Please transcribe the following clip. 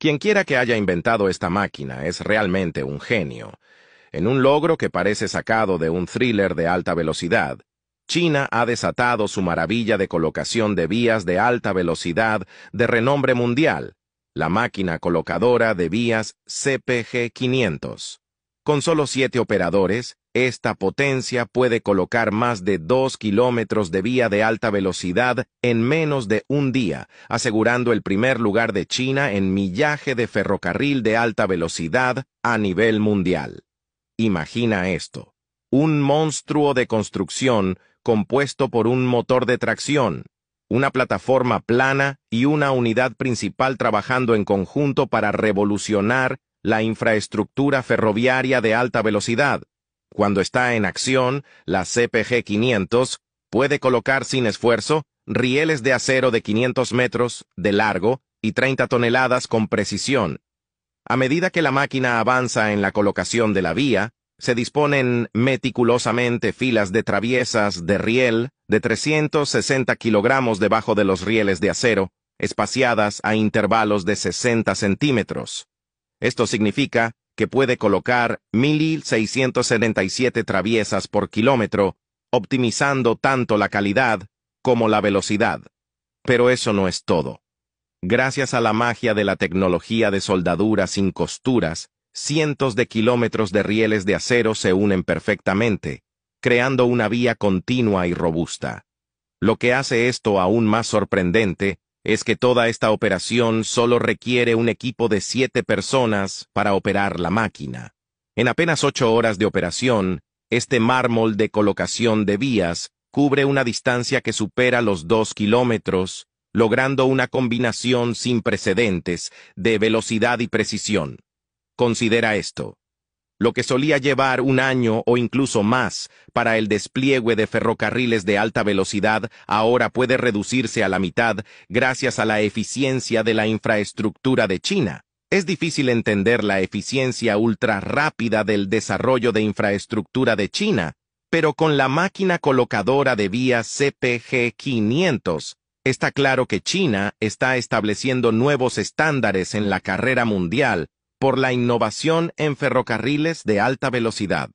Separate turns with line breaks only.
Quienquiera que haya inventado esta máquina es realmente un genio. En un logro que parece sacado de un thriller de alta velocidad, China ha desatado su maravilla de colocación de vías de alta velocidad de renombre mundial, la máquina colocadora de vías CPG-500. Con solo siete operadores, esta potencia puede colocar más de dos kilómetros de vía de alta velocidad en menos de un día, asegurando el primer lugar de China en millaje de ferrocarril de alta velocidad a nivel mundial. Imagina esto. Un monstruo de construcción compuesto por un motor de tracción, una plataforma plana y una unidad principal trabajando en conjunto para revolucionar la infraestructura ferroviaria de alta velocidad. Cuando está en acción, la CPG-500 puede colocar sin esfuerzo rieles de acero de 500 metros de largo y 30 toneladas con precisión. A medida que la máquina avanza en la colocación de la vía, se disponen meticulosamente filas de traviesas de riel de 360 kilogramos debajo de los rieles de acero, espaciadas a intervalos de 60 centímetros. Esto significa que puede colocar 1.677 traviesas por kilómetro, optimizando tanto la calidad como la velocidad. Pero eso no es todo. Gracias a la magia de la tecnología de soldadura sin costuras, cientos de kilómetros de rieles de acero se unen perfectamente, creando una vía continua y robusta. Lo que hace esto aún más sorprendente es que toda esta operación solo requiere un equipo de siete personas para operar la máquina. En apenas ocho horas de operación, este mármol de colocación de vías cubre una distancia que supera los dos kilómetros, logrando una combinación sin precedentes de velocidad y precisión. Considera esto lo que solía llevar un año o incluso más para el despliegue de ferrocarriles de alta velocidad, ahora puede reducirse a la mitad gracias a la eficiencia de la infraestructura de China. Es difícil entender la eficiencia ultra rápida del desarrollo de infraestructura de China, pero con la máquina colocadora de vías CPG 500, está claro que China está estableciendo nuevos estándares en la carrera mundial por la innovación en ferrocarriles de alta velocidad.